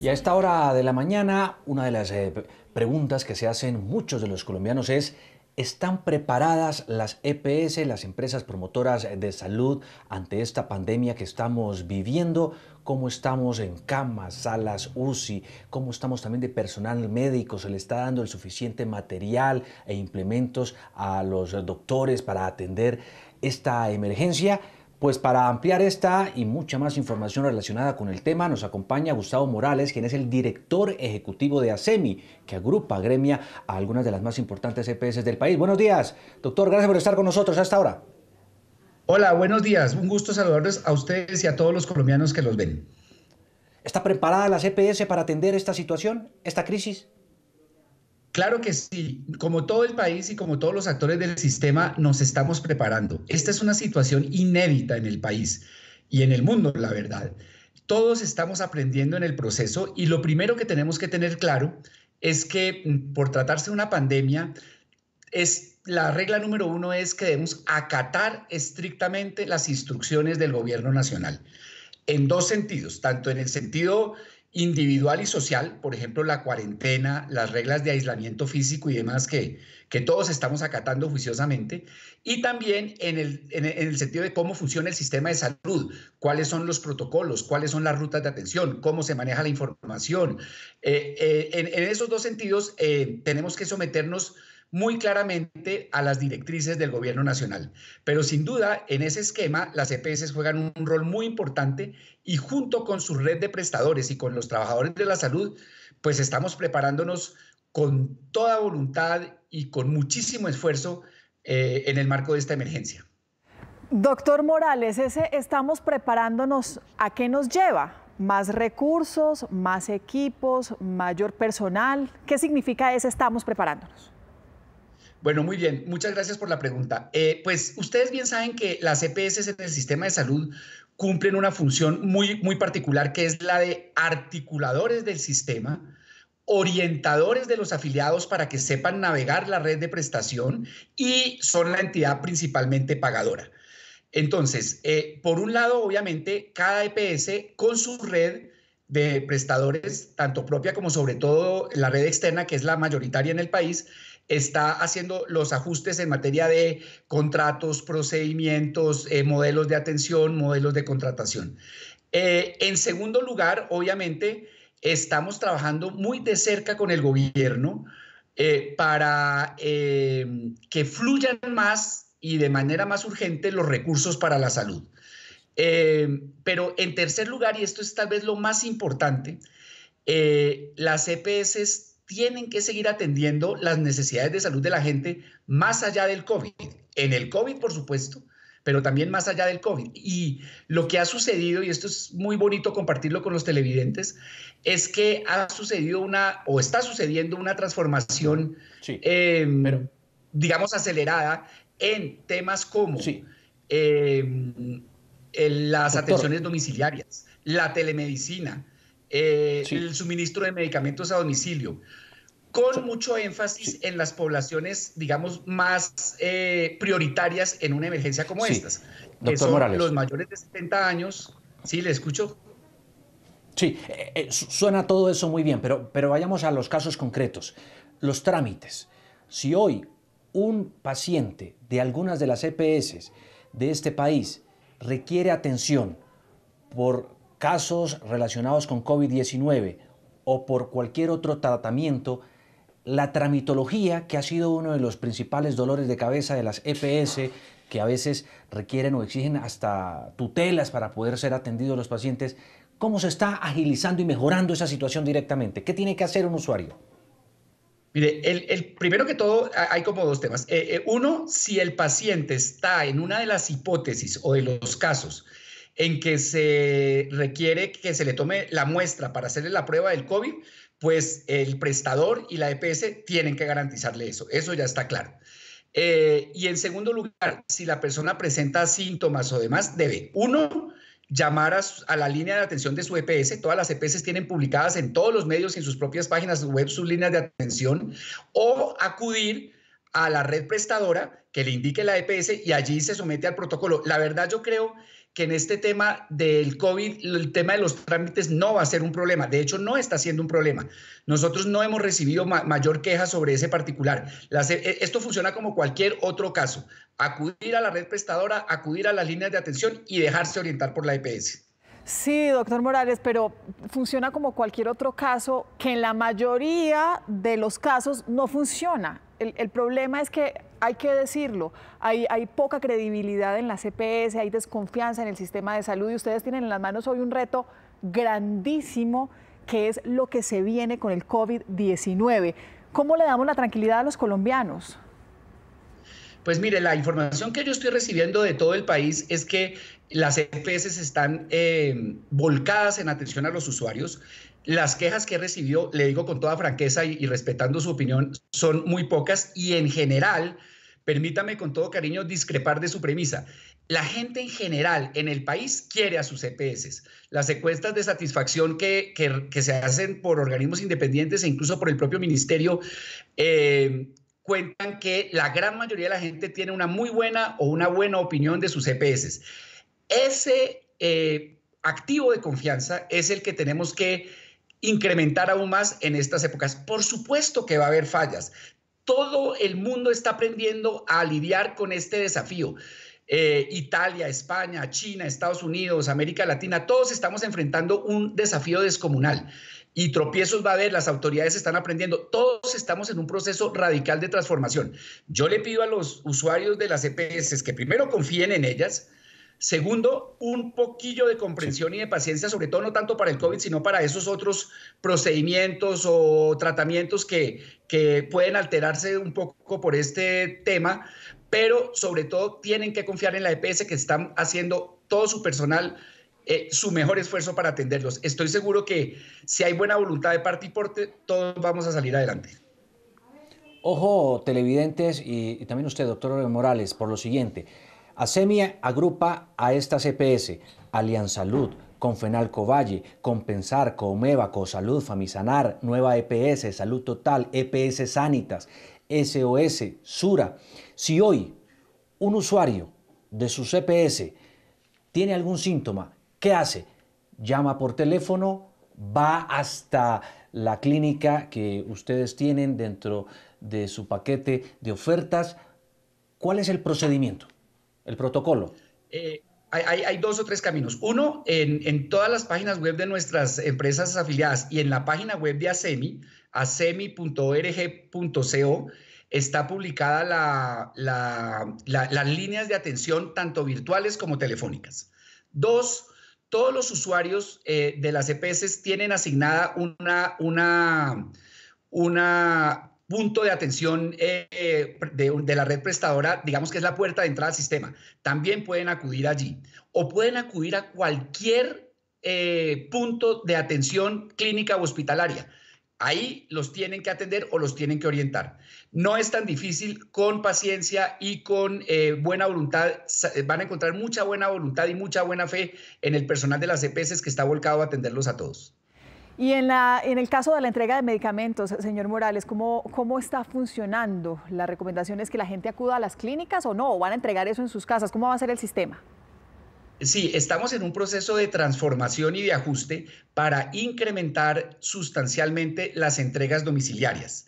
Y a esta hora de la mañana, una de las eh, preguntas que se hacen muchos de los colombianos es, ¿están preparadas las EPS, las empresas promotoras de salud, ante esta pandemia que estamos viviendo? ¿Cómo estamos en camas, salas UCI? ¿Cómo estamos también de personal médico? ¿Se le está dando el suficiente material e implementos a los doctores para atender esta emergencia? Pues para ampliar esta y mucha más información relacionada con el tema, nos acompaña Gustavo Morales, quien es el director ejecutivo de ASEMI, que agrupa, Gremia a algunas de las más importantes EPS del país. Buenos días, doctor, gracias por estar con nosotros hasta ahora. Hola, buenos días. Un gusto saludarles a ustedes y a todos los colombianos que los ven. ¿Está preparada la CPS e para atender esta situación, esta crisis? Claro que sí, como todo el país y como todos los actores del sistema nos estamos preparando. Esta es una situación inédita en el país y en el mundo, la verdad. Todos estamos aprendiendo en el proceso y lo primero que tenemos que tener claro es que mm, por tratarse de una pandemia, es, la regla número uno es que debemos acatar estrictamente las instrucciones del gobierno nacional en dos sentidos, tanto en el sentido individual y social, por ejemplo, la cuarentena, las reglas de aislamiento físico y demás que, que todos estamos acatando juiciosamente, y también en el, sentido de cómo funciona el sistema de salud, cuáles son los protocolos, cuáles son las rutas de atención, cómo se maneja la información. Eh, eh, en, esos dos sentidos, eh, tenemos que someternos muy claramente a las directrices del gobierno nacional. Pero sin duda, en ese esquema, las EPS juegan un rol muy importante y junto con su red de prestadores y con los trabajadores de la salud, pues estamos preparándonos con toda voluntad y con muchísimo esfuerzo eh, en el marco de esta emergencia. Doctor Morales, ese estamos preparándonos, ¿a qué nos lleva? ¿Más recursos, más equipos, mayor personal? ¿Qué significa ese estamos preparándonos? Bueno, muy bien. Muchas gracias por la pregunta. Eh, pues ustedes bien saben que las EPS en el sistema de salud cumplen una función muy, muy particular, que es la de articuladores del sistema, orientadores de los afiliados para que sepan navegar la red de prestación y son la entidad principalmente pagadora. Entonces, eh, por un lado, obviamente, cada EPS con su red de prestadores, tanto propia como sobre todo la red externa, que es la mayoritaria en el país, está haciendo los ajustes en materia de contratos, procedimientos, eh, modelos de atención, modelos de contratación. Eh, en segundo lugar, obviamente, estamos trabajando muy de cerca con el gobierno eh, para que fluyan más y de manera más urgente los recursos para la salud. pero en tercer lugar, y esto es tal vez lo más importante, las EPS tienen que seguir atendiendo las necesidades de salud de la gente más allá del COVID. En el COVID, por supuesto, pero también más allá del COVID. Y lo que ha sucedido, y esto es muy bonito compartirlo con los televidentes, es que ha sucedido una, o está sucediendo una transformación, em, digamos, acelerada en temas como em, las atenciones domiciliarias, la telemedicina, eh, el suministro de medicamentos a domicilio, con mucho énfasis en las poblaciones, digamos, más eh, prioritarias en una emergencia como estas, los mayores de 70 años. Sí, le escucho. Sí, eh, suena todo eso muy bien, pero, pero vayamos a los casos concretos. Los trámites. Si hoy un paciente de algunas de las EPS de este país requiere atención por casos relacionados con COVID-19 o por cualquier otro tratamiento, la tramitología, que ha sido uno de los principales dolores de cabeza de las EPS, que a veces requieren o exigen hasta tutelas para poder ser atendidos los pacientes, ¿cómo se está agilizando y mejorando esa situación directamente? ¿Qué tiene que hacer un usuario? Mire, el, primero que todo, hay como dos temas. Eh, eh, uno, si el paciente está en una de las hipótesis o de los casos en que se requiere que se le tome la muestra para hacerle la prueba del COVID, pues el prestador y la EPS tienen que garantizarle eso. Eso ya está claro. Eh, y en segundo lugar, si la persona presenta síntomas o demás, debe, uno, llamar a, a, la línea de atención de su EPS. Todas las EPS tienen publicadas en todos los medios y en sus propias páginas web sus líneas de atención o acudir a la red prestadora que le indique la EPS y allí se somete al protocolo. La verdad yo creo que en este tema del COVID, el tema de los trámites no va a ser un problema. De hecho, no está siendo un problema. Nosotros no hemos recibido mayor queja sobre ese particular. E, e, esto funciona como cualquier otro caso. Acudir a la red prestadora, acudir a las líneas de atención y dejarse orientar por la EPS. Sí, doctor Morales, pero funciona como cualquier otro caso, que en la mayoría de los casos no funciona. el problema es que hay que decirlo, hay, poca credibilidad en la CPS, hay desconfianza en el sistema de salud y ustedes tienen en las manos hoy un reto grandísimo que es lo que se viene con el COVID-19. ¿Cómo le damos la tranquilidad a los colombianos? Pues mire, la información que yo estoy recibiendo de todo el país es que las EPS están eh, volcadas en atención a los usuarios. Las quejas que recibió, recibido, le digo con toda franqueza y, respetando su opinión, son muy pocas y en general, permítame con todo cariño discrepar de su premisa. La gente en general en el país quiere a sus EPS. Las encuestas de satisfacción que, se hacen por organismos independientes e incluso por el propio ministerio eh, cuentan que la gran mayoría de la gente tiene una muy buena o una buena opinión de sus EPS. Ese eh, activo de confianza es el que tenemos que incrementar aún más en estas épocas. Por supuesto que va a haber fallas. Todo el mundo está aprendiendo a lidiar con este desafío. Eh, Italia, España, China, Estados Unidos, América Latina, todos estamos enfrentando un desafío descomunal y tropiezos va a haber, las autoridades están aprendiendo, todos estamos en un proceso radical de transformación. Yo le pido a los usuarios de las EPS que primero confíen en ellas, Segundo, un poquillo de comprensión y de paciencia, sobre todo no tanto para el COVID, sino para esos otros procedimientos o tratamientos que, pueden alterarse un poco por este tema, pero sobre todo tienen que confiar en la EPS que están haciendo todo su personal. Eh, su mejor esfuerzo para atenderlos. Estoy seguro que si hay buena voluntad de parte y porte, todos vamos a salir adelante. Ojo, televidentes y también usted, doctor Morales, por lo siguiente. ASEMIA agrupa a estas EPS, Alianza Salud, Confenalco Valle, Compensar, Comevaco, Salud, Famisanar, Nueva EPS, Salud Total, EPS Sanitas, SOS, Sura. Si hoy un usuario de su CPS e tiene algún síntoma, ¿qué hace? Llama por teléfono, va hasta la clínica que ustedes tienen dentro de su paquete de ofertas. ¿Cuál es el procedimiento? el protocolo? Eh, hay, dos o tres caminos. Uno, en, todas las páginas web de nuestras empresas afiliadas y en la página web de ASEMI, asemi.org.co, está publicada las líneas de atención tanto virtuales como telefónicas. Dos, todos los usuarios eh, de las EPS tienen asignada una, una, una punto de atención eh, eh, de, la red prestadora, digamos que es la puerta de entrada al sistema. También pueden acudir allí o pueden acudir a cualquier eh, punto de atención clínica o hospitalaria. Ahí los tienen que atender o los tienen que orientar. No es tan difícil, con paciencia y con buena voluntad, van a encontrar mucha buena voluntad y mucha buena fe en el personal de las EPS que está volcado a atenderlos a todos. Y en, la, en el caso de la entrega de medicamentos, señor Morales, ¿cómo, ¿cómo está funcionando? ¿La recomendación es que la gente acuda a las clínicas o no? van a entregar eso en sus casas? ¿Cómo va a ser el sistema? Sí, estamos en un proceso de transformación y de ajuste para incrementar sustancialmente las entregas domiciliarias.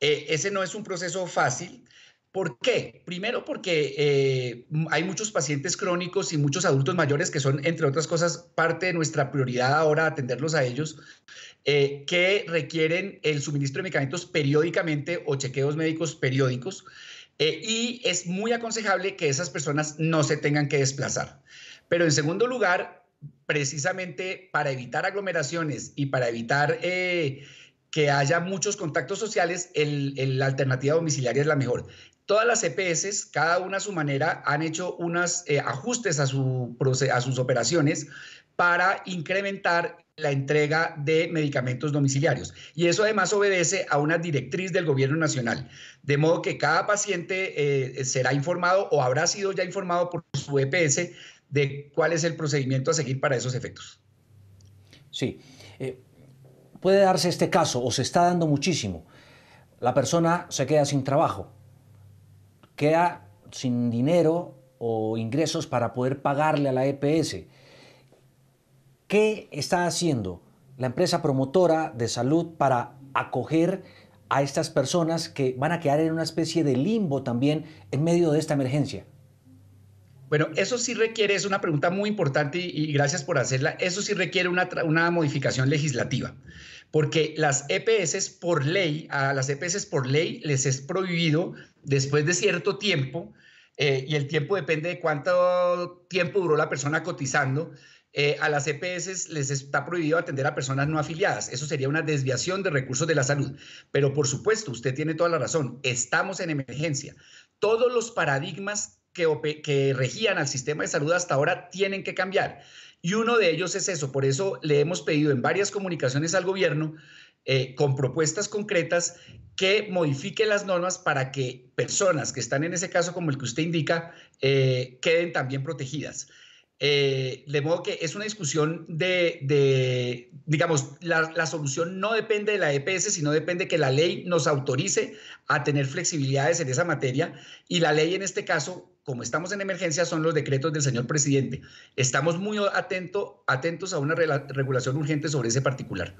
Eh, ese no es un proceso fácil. ¿Por qué? Primero porque eh, hay muchos pacientes crónicos y muchos adultos mayores que son, entre otras cosas, parte de nuestra prioridad ahora atenderlos a ellos, eh, que requieren el suministro de medicamentos periódicamente o chequeos médicos periódicos. Eh, y es muy aconsejable que esas personas no se tengan que desplazar. Pero en segundo lugar, precisamente para evitar aglomeraciones y para evitar que haya muchos contactos sociales, la alternativa domiciliaria es la mejor todas las EPS, cada una a su manera, han hecho unos eh, ajustes a, sus operaciones para incrementar la entrega de medicamentos domiciliarios. Y eso además obedece a una directriz del gobierno nacional. De modo que cada paciente eh, será informado o habrá sido ya informado por su EPS de cuál es el procedimiento a seguir para esos efectos. Sí. Eh, puede darse este caso, o se está dando muchísimo. La persona se queda sin trabajo, queda sin dinero o ingresos para poder pagarle a la EPS. ¿Qué está haciendo la empresa promotora de salud para acoger a estas personas que van a quedar en una especie de limbo también en medio de esta emergencia? Bueno, eso sí requiere, es una pregunta muy importante y, gracias por hacerla, eso sí requiere una, una modificación legislativa porque las EPS por ley, a las EPS por ley les es prohibido después de cierto tiempo, eh, y el tiempo depende de cuánto tiempo duró la persona cotizando, eh, a las EPS les está prohibido atender a personas no afiliadas. Eso sería una desviación de recursos de la salud. Pero por supuesto, usted tiene toda la razón, estamos en emergencia. Todos los paradigmas que, que regían al sistema de salud hasta ahora tienen que cambiar. Y uno de ellos es eso. Por eso le hemos pedido en varias comunicaciones al gobierno eh, con propuestas concretas que modifique las normas para que personas que están en ese caso como el que usted indica eh, queden también protegidas. Eh, de modo que es una discusión de, digamos, la, la, solución no depende de la EPS, sino depende que la ley nos autorice a tener flexibilidades en esa materia y la ley en este caso como estamos en emergencia, son los decretos del señor presidente. Estamos muy atento, atentos a una regulación urgente sobre ese particular.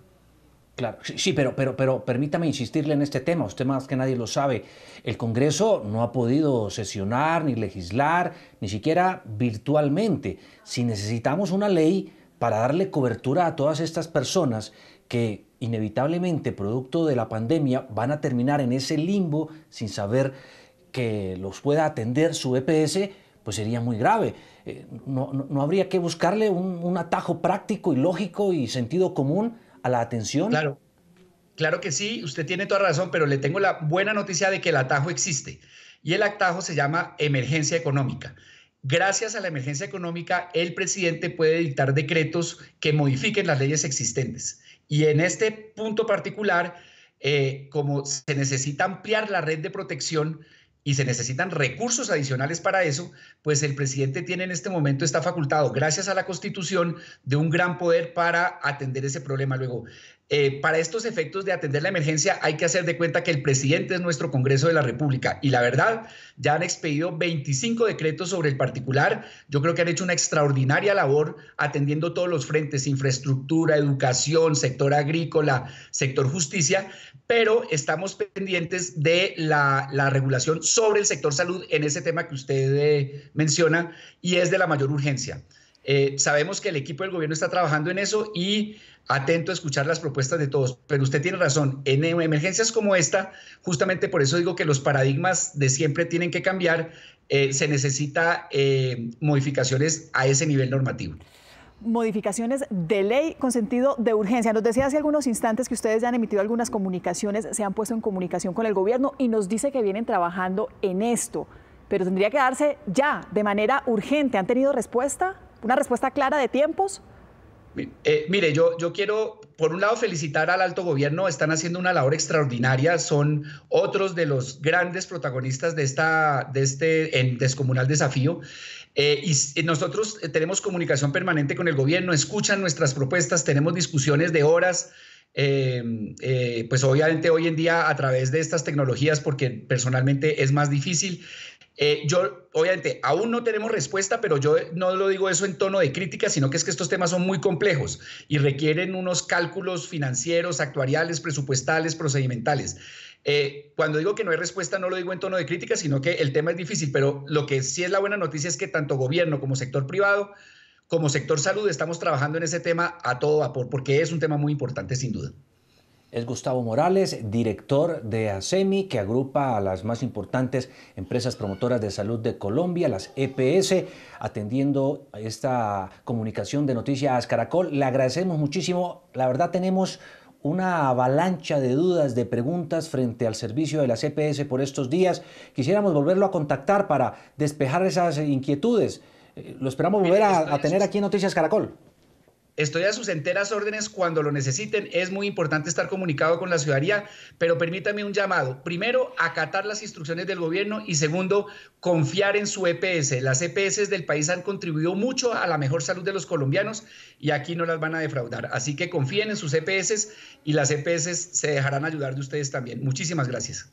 Claro, sí, pero, pero, pero permítame insistirle en este tema, usted más que nadie lo sabe, el Congreso no ha podido sesionar ni legislar, ni siquiera virtualmente. Si necesitamos una ley para darle cobertura a todas estas personas que inevitablemente, producto de la pandemia, van a terminar en ese limbo sin saber que los pueda atender su EPS, pues sería muy grave. Eh, no, no, habría que buscarle un, un, atajo práctico y lógico y sentido común a la atención? Claro. Claro que sí, usted tiene toda razón, pero le tengo la buena noticia de que el atajo existe. Y el atajo se llama emergencia económica. Gracias a la emergencia económica, el presidente puede dictar decretos que modifiquen las leyes existentes. Y en este punto particular, eh, como se necesita ampliar la red de protección, y se necesitan recursos adicionales para eso, pues el presidente tiene en este momento, está facultado, gracias a la Constitución, de un gran poder para atender ese problema. Luego, eh, para estos efectos de atender la emergencia hay que hacer de cuenta que el presidente es nuestro Congreso de la República y la verdad, ya han expedido 25 decretos sobre el particular. Yo creo que han hecho una extraordinaria labor atendiendo todos los frentes, infraestructura, educación, sector agrícola, sector justicia, pero estamos pendientes de la, regulación sobre el sector salud en ese tema que usted eh, menciona y es de la mayor urgencia. Eh, sabemos que el equipo del gobierno está trabajando en eso y atento a escuchar las propuestas de todos. Pero usted tiene razón, en emergencias como esta, justamente por eso digo que los paradigmas de siempre tienen que cambiar, eh, se necesita eh, modificaciones a ese nivel normativo modificaciones de ley con sentido de urgencia. Nos decía hace algunos instantes que ustedes ya han emitido algunas comunicaciones, se han puesto en comunicación con el gobierno y nos dice que vienen trabajando en esto, pero tendría que darse ya de manera urgente. ¿Han tenido respuesta? ¿Una respuesta clara de tiempos? Eh, mire, yo, yo quiero, por un lado, felicitar al alto gobierno, están haciendo una labor extraordinaria, son otros de los grandes protagonistas de, esta, de este descomunal desafío. Eh, y eh, nosotros tenemos comunicación permanente con el gobierno, escuchan nuestras propuestas, tenemos discusiones de horas. pues obviamente hoy en día a través de estas tecnologías, porque personalmente es más difícil, eh, yo, obviamente, aún no tenemos respuesta, pero yo no lo digo eso en tono de crítica, sino que es que estos temas son muy complejos y requieren unos cálculos financieros, actuariales, presupuestales, procedimentales. Eh, cuando digo que no hay respuesta, no lo digo en tono de crítica, sino que el tema es difícil, pero lo que sí es la buena noticia es que tanto gobierno como sector privado, como sector salud, estamos trabajando en ese tema a todo vapor, porque es un tema muy importante sin duda. Es Gustavo Morales, director de ASEMI, que agrupa a las más importantes empresas promotoras de salud de Colombia, las EPS, atendiendo esta comunicación de Noticias Caracol. Le agradecemos muchísimo. La verdad tenemos una avalancha de dudas, de preguntas frente al servicio de las EPS por estos días. Quisiéramos volverlo a contactar para despejar esas inquietudes. Eh, lo esperamos volver a, tener aquí en Noticias Caracol. Estoy a sus enteras órdenes cuando lo necesiten. Es muy importante estar comunicado con la ciudadanía, pero permítame un llamado. Primero, acatar las instrucciones del gobierno y segundo, confiar en su EPS. Las EPS del país han contribuido mucho a la mejor salud de los colombianos y aquí no las van a defraudar. Así que confíen en sus EPS y las EPS se dejarán ayudar de ustedes también. Muchísimas gracias.